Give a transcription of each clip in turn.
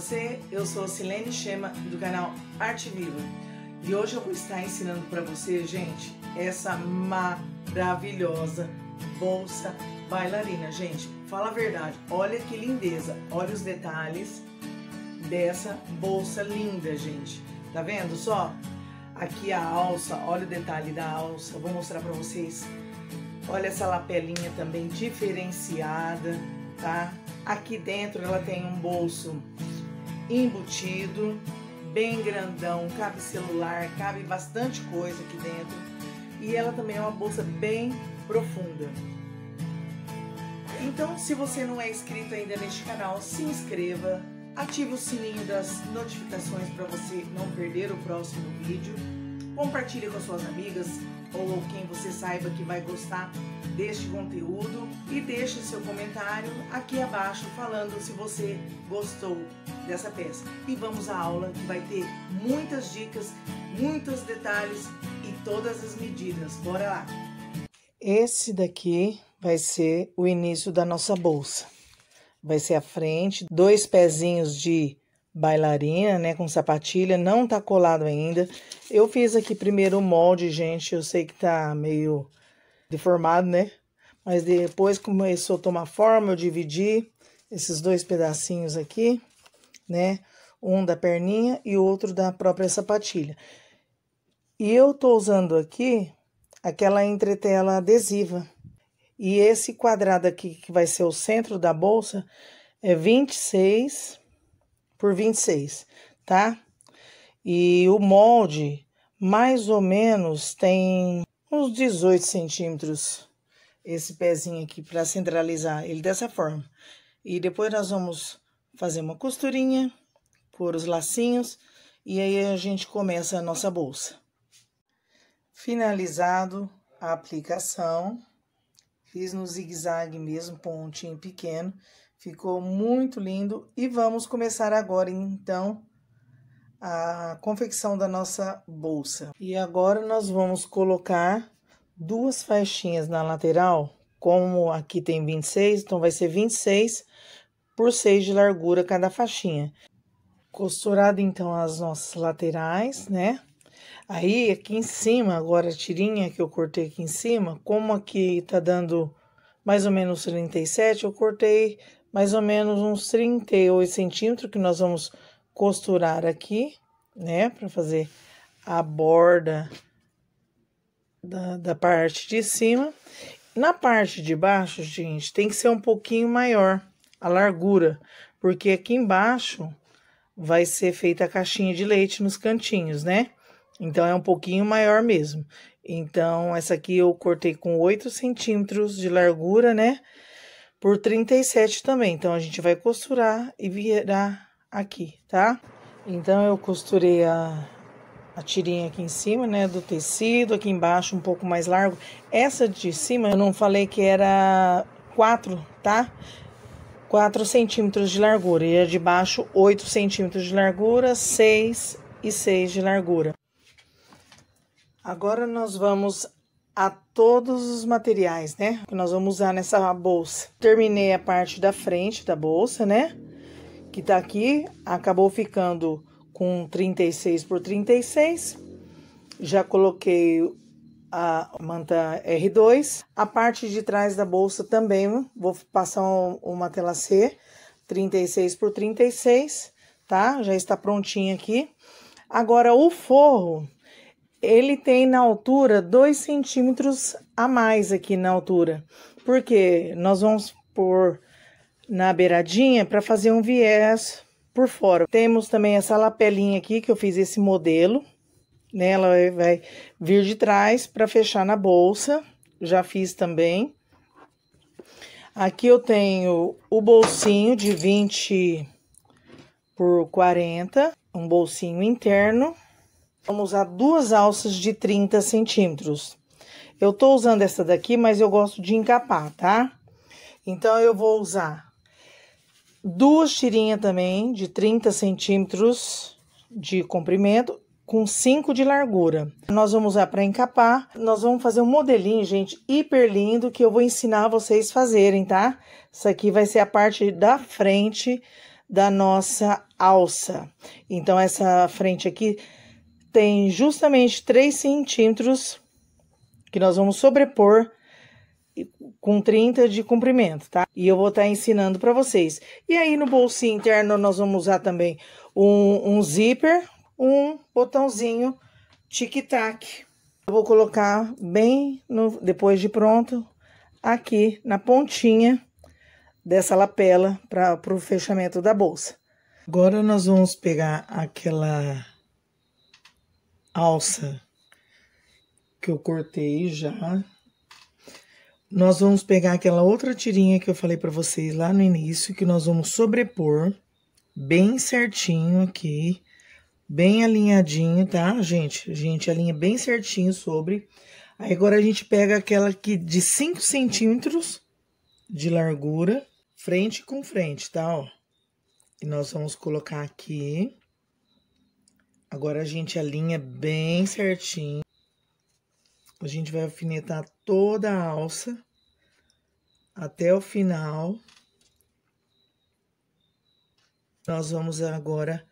você, eu sou Silene Chema do canal Arte Viva e hoje eu vou estar ensinando para você, gente, essa maravilhosa bolsa bailarina. Gente, fala a verdade, olha que lindeza, olha os detalhes dessa bolsa linda, gente. Tá vendo só? Aqui a alça, olha o detalhe da alça, vou mostrar para vocês. Olha essa lapelinha também diferenciada, tá? Aqui dentro ela tem um bolso embutido, bem grandão, cabe celular, cabe bastante coisa aqui dentro. E ela também é uma bolsa bem profunda. Então, se você não é inscrito ainda neste canal, se inscreva, ative o sininho das notificações para você não perder o próximo vídeo, compartilhe com suas amigas ou quem você saiba que vai gostar deste conteúdo e deixe seu comentário aqui abaixo falando se você gostou dessa peça. E vamos à aula que vai ter muitas dicas, muitos detalhes e todas as medidas. Bora lá! Esse daqui vai ser o início da nossa bolsa. Vai ser a frente, dois pezinhos de bailarina, né, com sapatilha, não tá colado ainda. Eu fiz aqui primeiro o molde, gente, eu sei que tá meio deformado, né? Mas depois começou a tomar forma, eu dividi esses dois pedacinhos aqui, né? Um da perninha e outro da própria sapatilha. E eu tô usando aqui aquela entretela adesiva. E esse quadrado aqui, que vai ser o centro da bolsa, é 26 por 26, tá? E o molde, mais ou menos, tem uns 18 centímetros esse pezinho aqui para centralizar ele dessa forma. E depois nós vamos fazer uma costurinha, pôr os lacinhos e aí a gente começa a nossa bolsa. Finalizado a aplicação, fiz no zigue-zague mesmo, pontinho pequeno, ficou muito lindo e vamos começar agora então a confecção da nossa bolsa. E agora nós vamos colocar duas faixinhas na lateral, como aqui tem 26, então vai ser 26 por 6 de largura cada faixinha. Costurado então as nossas laterais, né? Aí aqui em cima, agora a tirinha que eu cortei aqui em cima, como aqui tá dando mais ou menos 37, eu cortei mais ou menos uns 38 centímetros que nós vamos costurar aqui, né, para fazer a borda da, da parte de cima. Na parte de baixo, gente, tem que ser um pouquinho maior a largura, porque aqui embaixo vai ser feita a caixinha de leite nos cantinhos, né? Então, é um pouquinho maior mesmo. Então, essa aqui eu cortei com 8 centímetros de largura, né? Por 37 também. Então, a gente vai costurar e virar aqui, tá? Então eu costurei a, a tirinha aqui em cima, né, do tecido, aqui embaixo um pouco mais largo. Essa de cima eu não falei que era 4, tá? 4 centímetros de largura e a de baixo 8 centímetros de largura, 6 e 6 de largura. Agora nós vamos a todos os materiais, né, que nós vamos usar nessa bolsa. Terminei a parte da frente da bolsa, né? que está aqui acabou ficando com 36 por 36. Já coloquei a manta R2. A parte de trás da bolsa também vou passar uma tela C, 36 por 36, tá? Já está prontinha aqui. Agora, o forro, ele tem na altura 2 centímetros a mais aqui na altura. Porque nós vamos por na beiradinha para fazer um viés por fora. Temos também essa lapelinha aqui que eu fiz esse modelo, né? Ela vai vir de trás para fechar na bolsa, já fiz também. Aqui eu tenho o bolsinho de 20 por 40, um bolsinho interno. Vamos usar duas alças de 30 centímetros. Eu tô usando essa daqui, mas eu gosto de encapar, tá? Então, eu vou usar Duas tirinhas também de 30 centímetros de comprimento com 5 de largura. Nós vamos usar para encapar. Nós vamos fazer um modelinho, gente, hiper lindo que eu vou ensinar vocês fazerem, tá? Isso aqui vai ser a parte da frente da nossa alça. Então, essa frente aqui tem justamente 3 centímetros que nós vamos sobrepor com 30 de comprimento, tá? E eu vou estar tá ensinando para vocês. E aí no bolsinho interno nós vamos usar também um, um zíper, um botãozinho tic-tac. Eu vou colocar bem, no, depois de pronto, aqui na pontinha dessa lapela para o fechamento da bolsa. Agora nós vamos pegar aquela alça que eu cortei já nós vamos pegar aquela outra tirinha que eu falei para vocês lá no início, que nós vamos sobrepor bem certinho aqui, bem alinhadinho, tá, gente? A gente alinha bem certinho sobre. Aí agora a gente pega aquela que de 5 centímetros de largura, frente com frente, tá, ó? E nós vamos colocar aqui. Agora a gente alinha bem certinho. A gente vai alfinetar toda a alça até o final. Nós vamos agora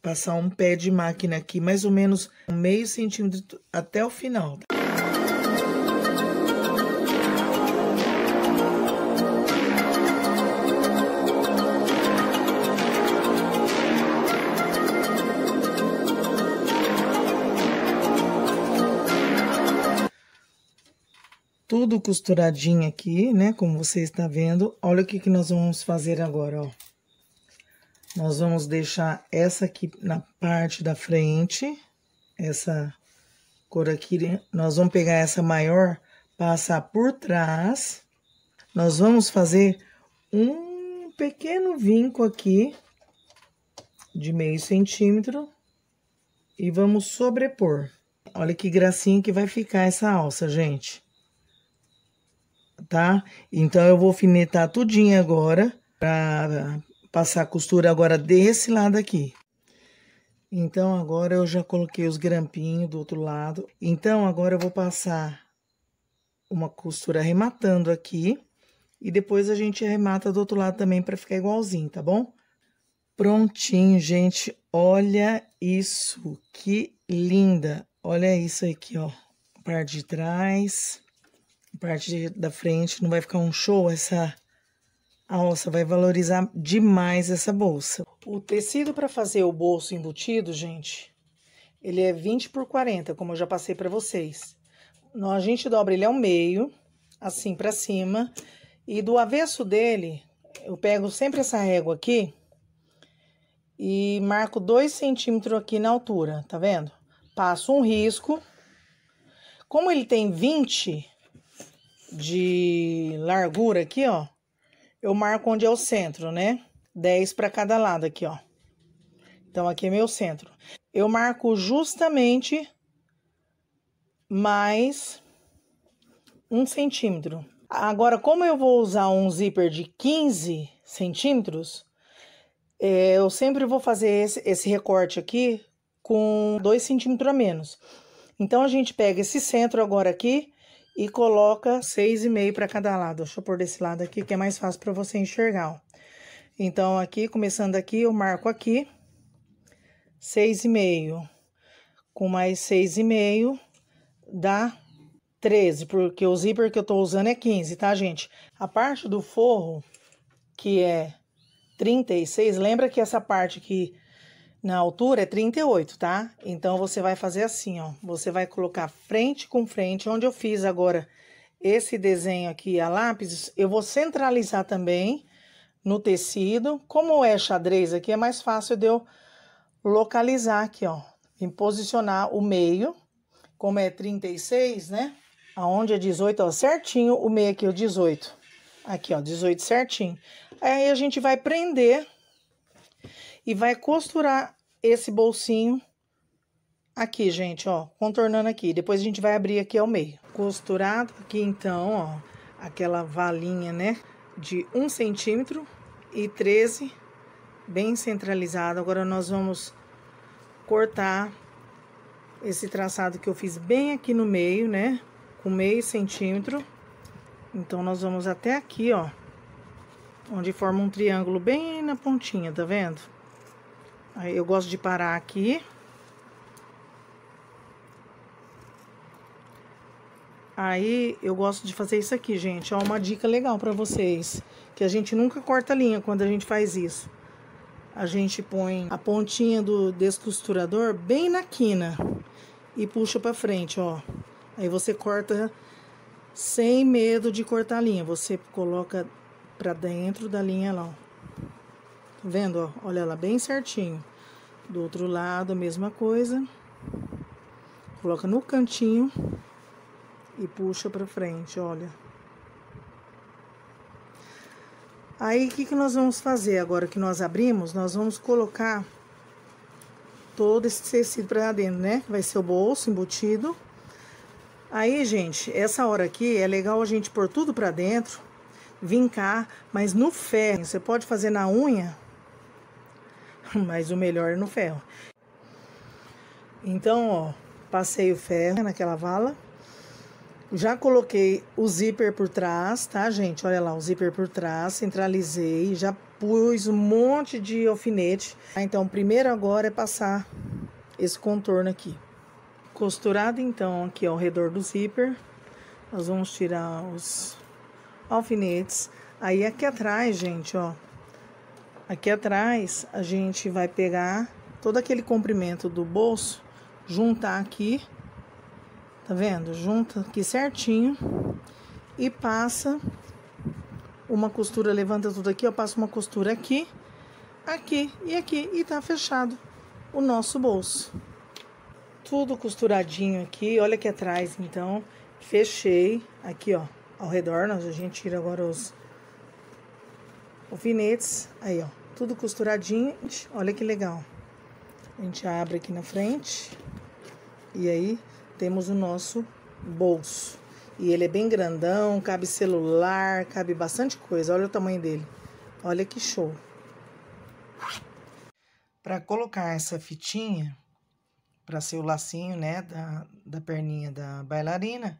passar um pé de máquina aqui, mais ou menos um meio centímetro até o final, tá? tudo costuradinho aqui, né? Como você está vendo. Olha o que, que nós vamos fazer agora, ó. Nós vamos deixar essa aqui na parte da frente, essa cor aqui, né? nós vamos pegar essa maior, passar por trás. Nós vamos fazer um pequeno vinco aqui de meio centímetro e vamos sobrepor. Olha que gracinha que vai ficar essa alça, gente tá? Então eu vou alfinetar tudinho agora para passar a costura agora desse lado aqui. Então agora eu já coloquei os grampinhos do outro lado. Então agora eu vou passar uma costura arrematando aqui e depois a gente arremata do outro lado também para ficar igualzinho, tá bom? Prontinho, gente. Olha isso, que linda. Olha isso aqui, ó. Parte de trás parte de, da frente, não vai ficar um show essa alça, vai valorizar demais essa bolsa. O tecido para fazer o bolso embutido, gente, ele é 20 por 40, como eu já passei para vocês. Nós, a gente dobra ele ao é meio, assim para cima, e do avesso dele, eu pego sempre essa régua aqui e marco 2 centímetros aqui na altura, tá vendo? Passo um risco. Como ele tem 20, de largura aqui, ó, eu marco onde é o centro, né? 10 para cada lado aqui, ó. Então, aqui é meu centro. Eu marco justamente mais um centímetro. Agora, como eu vou usar um zíper de 15 centímetros, é, eu sempre vou fazer esse, esse recorte aqui com 2 centímetros a menos. Então, a gente pega esse centro agora aqui e coloca seis e meio para cada lado. Deixa eu pôr desse lado aqui que é mais fácil para você enxergar, ó. Então, aqui, começando aqui, eu marco aqui, seis e meio Com mais seis e meio dá 13, porque o zíper que eu tô usando é 15, tá, gente? A parte do forro, que é 36, lembra que essa parte aqui na altura é 38, tá? Então, você vai fazer assim, ó. Você vai colocar frente com frente, onde eu fiz agora esse desenho aqui a lápis, eu vou centralizar também no tecido. Como é xadrez aqui, é mais fácil de eu localizar aqui, ó. Em posicionar o meio, como é 36, né? Aonde é 18, ó, certinho, o meio aqui, o 18. Aqui, ó, 18 certinho. Aí a gente vai prender e vai costurar esse bolsinho aqui, gente, ó, contornando aqui. Depois a gente vai abrir aqui ao meio. Costurado aqui, então, ó, aquela valinha, né, de um centímetro e 13, bem centralizado. Agora nós vamos cortar esse traçado que eu fiz bem aqui no meio, né, com meio centímetro. Então, nós vamos até aqui, ó, onde forma um triângulo bem na pontinha, tá vendo? Aí eu gosto de parar aqui. Aí eu gosto de fazer isso aqui, gente. É uma dica legal para vocês, que a gente nunca corta linha quando a gente faz isso. A gente põe a pontinha do descosturador bem na quina e puxa para frente, ó. Aí você corta sem medo de cortar a linha. Você coloca para dentro da linha lá, ó. Tá vendo? Ó? Olha lá, bem certinho. Do outro lado, a mesma coisa. Coloca no cantinho e puxa pra frente, olha. Aí, o que, que nós vamos fazer agora que nós abrimos? Nós vamos colocar todo esse tecido pra dentro, né? Vai ser o bolso embutido. Aí, gente, essa hora aqui é legal a gente pôr tudo pra dentro, vincar, mas no ferro. Você pode fazer na unha, mas o melhor é no ferro. Então, ó, passei o ferro naquela vala. Já coloquei o zíper por trás, tá, gente? Olha lá, o zíper por trás, centralizei, já pus um monte de alfinete. Tá, então, primeiro agora é passar esse contorno aqui. Costurado, então, aqui ao redor do zíper, nós vamos tirar os alfinetes. Aí, aqui atrás, gente, ó, Aqui atrás, a gente vai pegar todo aquele comprimento do bolso, juntar aqui, tá vendo? Junta aqui certinho e passa uma costura, levanta tudo aqui, eu passo uma costura aqui, aqui e aqui e tá fechado o nosso bolso. Tudo costuradinho aqui, olha aqui atrás então, fechei aqui ó, ao redor, nós a gente tira agora os alfinetes, aí ó tudo costuradinho. Olha que legal. A gente abre aqui na frente e aí temos o nosso bolso. E ele é bem grandão, cabe celular, cabe bastante coisa. Olha o tamanho dele. Olha que show. Para colocar essa fitinha, para ser o lacinho, né, da, da perninha da bailarina,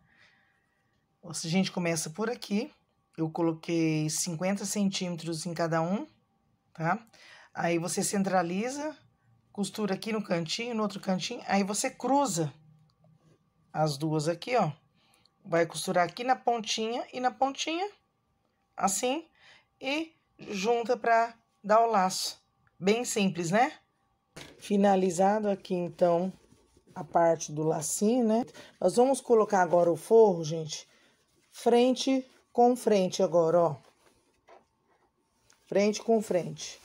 a gente começa por aqui. Eu coloquei 50 centímetros em cada um, tá? Aí você centraliza, costura aqui no cantinho, no outro cantinho, aí você cruza as duas aqui, ó. Vai costurar aqui na pontinha e na pontinha, assim, e junta pra dar o laço. Bem simples, né? Finalizado aqui, então, a parte do lacinho, né? Nós vamos colocar agora o forro, gente, frente com frente agora, ó frente com frente.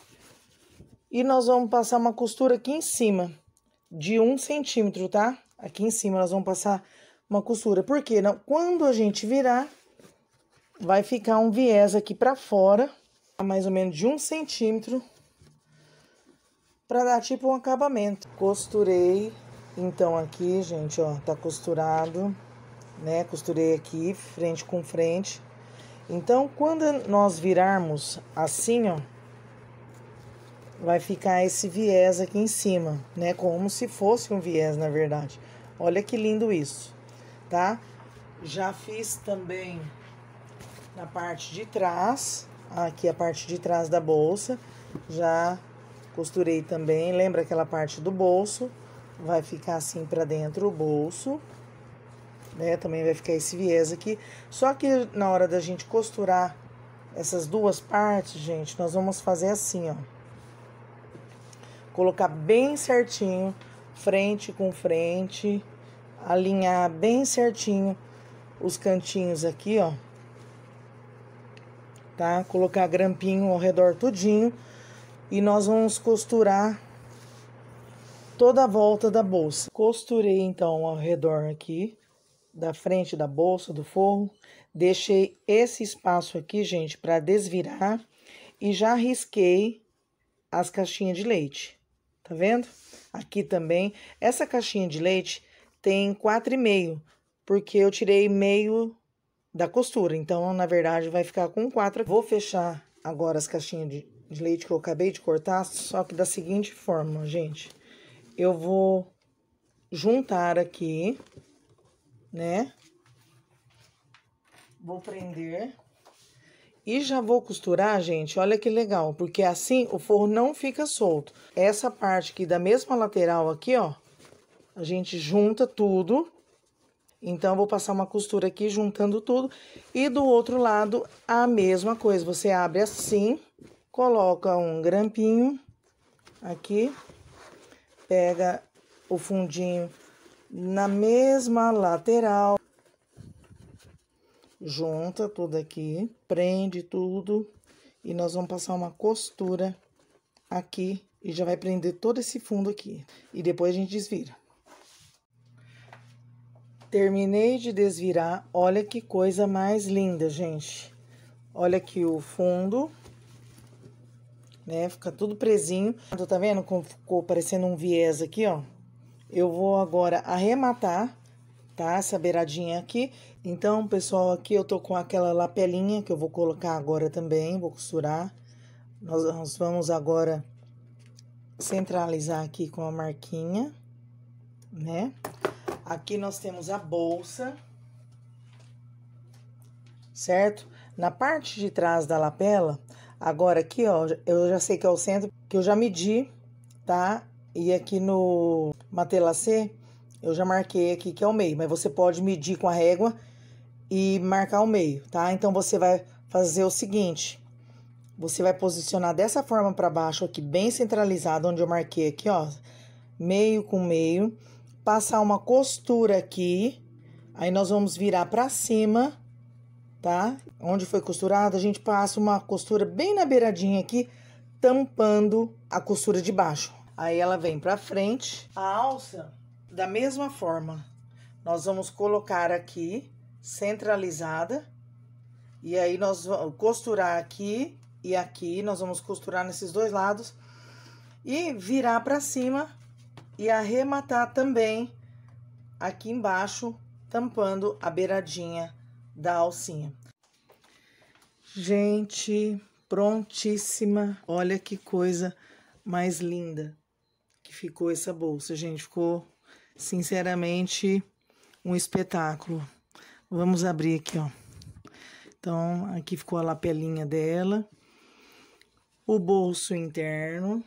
E nós vamos passar uma costura aqui em cima, de um centímetro, tá? Aqui em cima nós vamos passar uma costura, porque não, quando a gente virar, vai ficar um viés aqui pra fora, mais ou menos de um centímetro, pra dar tipo um acabamento. Costurei, então aqui, gente, ó, tá costurado, né? Costurei aqui, frente com frente. Então, quando nós virarmos assim, ó, vai ficar esse viés aqui em cima, né? Como se fosse um viés, na verdade. Olha que lindo isso, tá? Já fiz também na parte de trás, aqui a parte de trás da bolsa, já costurei também, lembra aquela parte do bolso? Vai ficar assim para dentro o bolso né? Também vai ficar esse viés aqui. Só que na hora da gente costurar essas duas partes, gente, nós vamos fazer assim, ó. Colocar bem certinho, frente com frente, alinhar bem certinho os cantinhos aqui, ó. Tá? Colocar grampinho ao redor tudinho e nós vamos costurar toda a volta da bolsa. Costurei então ao redor aqui da frente da bolsa, do forro. Deixei esse espaço aqui, gente, para desvirar e já risquei as caixinhas de leite. Tá vendo? Aqui também. Essa caixinha de leite tem quatro e meio porque eu tirei meio da costura. Então, na verdade, vai ficar com quatro Vou fechar agora as caixinhas de, de leite que eu acabei de cortar, só que da seguinte forma, gente. Eu vou juntar aqui né? Vou prender. E já vou costurar, gente, olha que legal, porque assim o forro não fica solto. Essa parte aqui da mesma lateral aqui, ó, a gente junta tudo. Então, vou passar uma costura aqui juntando tudo. E do outro lado, a mesma coisa. Você abre assim, coloca um grampinho aqui, pega o fundinho na mesma lateral, junta tudo aqui, prende tudo e nós vamos passar uma costura aqui e já vai prender todo esse fundo aqui. E depois a gente desvira. Terminei de desvirar, olha que coisa mais linda, gente. Olha aqui o fundo, né? Fica tudo presinho. Tá vendo como ficou parecendo um viés aqui, ó? Eu vou agora arrematar, tá? Essa beiradinha aqui. Então, pessoal, aqui eu tô com aquela lapelinha que eu vou colocar agora também, vou costurar. Nós, nós vamos agora centralizar aqui com a marquinha, né? Aqui nós temos a bolsa, certo? Na parte de trás da lapela, agora aqui, ó, eu já sei que é o centro, que eu já medi, tá? E aqui no Matelacê, eu já marquei aqui que é o meio, mas você pode medir com a régua e marcar o meio, tá? Então, você vai fazer o seguinte, você vai posicionar dessa forma para baixo aqui, bem centralizado, onde eu marquei aqui, ó, meio com meio, passar uma costura aqui, aí nós vamos virar para cima, tá? Onde foi costurado, a gente passa uma costura bem na beiradinha aqui, tampando a costura de baixo. Aí ela vem para frente. A alça, da mesma forma, nós vamos colocar aqui, centralizada. E aí nós vamos costurar aqui e aqui, nós vamos costurar nesses dois lados. E virar para cima e arrematar também aqui embaixo, tampando a beiradinha da alcinha. Gente, prontíssima. Olha que coisa mais linda que ficou essa bolsa, gente. Ficou, sinceramente, um espetáculo. Vamos abrir aqui, ó. Então, aqui ficou a lapelinha dela. O bolso interno.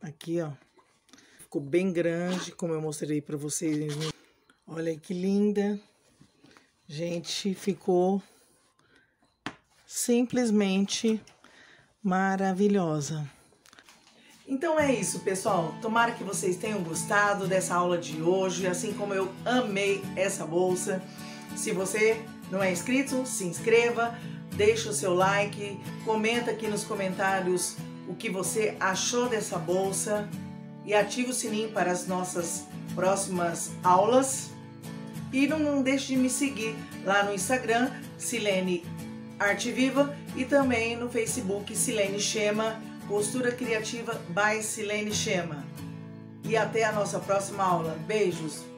Aqui, ó. Ficou bem grande, como eu mostrei para vocês. Olha que linda. Gente, ficou simplesmente maravilhosa. Então é isso, pessoal. Tomara que vocês tenham gostado dessa aula de hoje, assim como eu amei essa bolsa. Se você não é inscrito, se inscreva, deixa o seu like, comenta aqui nos comentários o que você achou dessa bolsa e ative o sininho para as nossas próximas aulas. E não, não deixe de me seguir lá no Instagram, Silene Arte Viva, e também no Facebook, Silene Schema Postura Criativa by Silene Schema. E até a nossa próxima aula. Beijos!